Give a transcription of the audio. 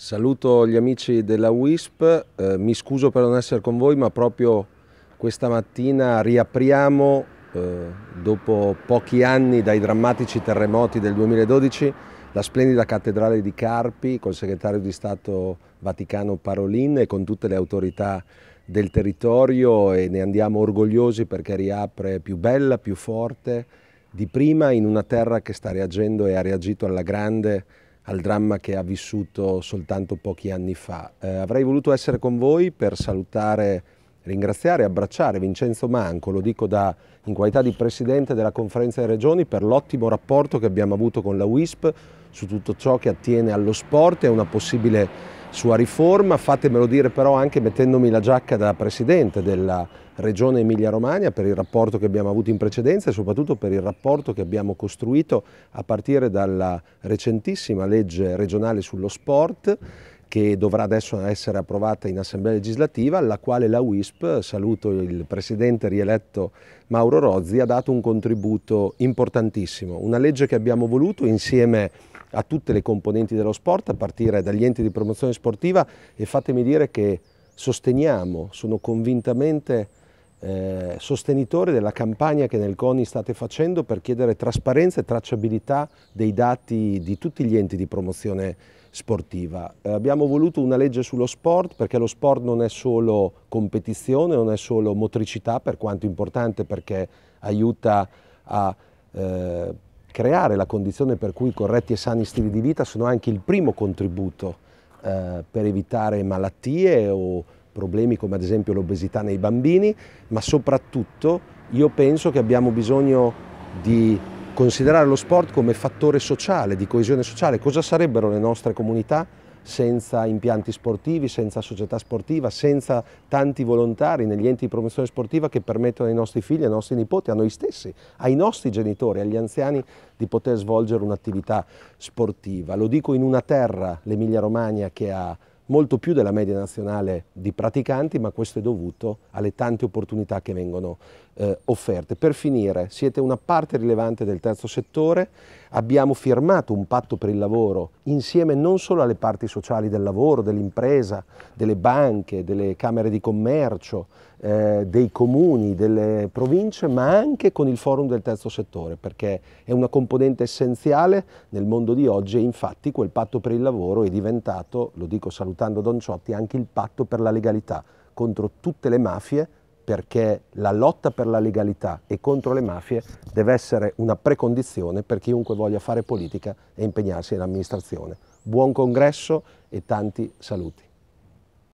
Saluto gli amici della WISP, eh, mi scuso per non essere con voi ma proprio questa mattina riapriamo eh, dopo pochi anni dai drammatici terremoti del 2012 la splendida cattedrale di Carpi col segretario di Stato Vaticano Parolin e con tutte le autorità del territorio e ne andiamo orgogliosi perché riapre più bella, più forte di prima in una terra che sta reagendo e ha reagito alla grande al dramma che ha vissuto soltanto pochi anni fa. Eh, avrei voluto essere con voi per salutare, ringraziare e abbracciare Vincenzo Manco, lo dico da, in qualità di Presidente della Conferenza delle Regioni, per l'ottimo rapporto che abbiamo avuto con la WISP su tutto ciò che attiene allo sport e una possibile sua riforma, fatemelo dire però anche mettendomi la giacca da Presidente della Regione Emilia-Romagna per il rapporto che abbiamo avuto in precedenza e soprattutto per il rapporto che abbiamo costruito a partire dalla recentissima legge regionale sullo sport che dovrà adesso essere approvata in Assemblea legislativa, alla quale la WISP, saluto il Presidente rieletto Mauro Rozzi, ha dato un contributo importantissimo. Una legge che abbiamo voluto insieme a tutte le componenti dello sport, a partire dagli enti di promozione sportiva e fatemi dire che sosteniamo, sono convintamente eh, sostenitore della campagna che nel CONI state facendo per chiedere trasparenza e tracciabilità dei dati di tutti gli enti di promozione sportiva. Eh, abbiamo voluto una legge sullo sport perché lo sport non è solo competizione, non è solo motricità, per quanto importante perché aiuta a eh, Creare la condizione per cui corretti e sani stili di vita sono anche il primo contributo eh, per evitare malattie o problemi come ad esempio l'obesità nei bambini, ma soprattutto io penso che abbiamo bisogno di considerare lo sport come fattore sociale, di coesione sociale. Cosa sarebbero le nostre comunità senza impianti sportivi, senza società sportiva, senza tanti volontari negli enti di promozione sportiva che permettono ai nostri figli, ai nostri nipoti, a noi stessi, ai nostri genitori, agli anziani di poter svolgere un'attività sportiva. Lo dico in una terra, l'Emilia Romagna, che ha molto più della media nazionale di praticanti, ma questo è dovuto alle tante opportunità che vengono eh, offerte. Per finire, siete una parte rilevante del terzo settore, abbiamo firmato un patto per il lavoro insieme non solo alle parti sociali del lavoro, dell'impresa, delle banche, delle camere di commercio, eh, dei comuni, delle province, ma anche con il forum del terzo settore, perché è una componente essenziale nel mondo di oggi e infatti quel patto per il lavoro è diventato, lo dico salutare, valutando Don Ciotti anche il patto per la legalità contro tutte le mafie perché la lotta per la legalità e contro le mafie deve essere una precondizione per chiunque voglia fare politica e impegnarsi in amministrazione. Buon congresso e tanti saluti.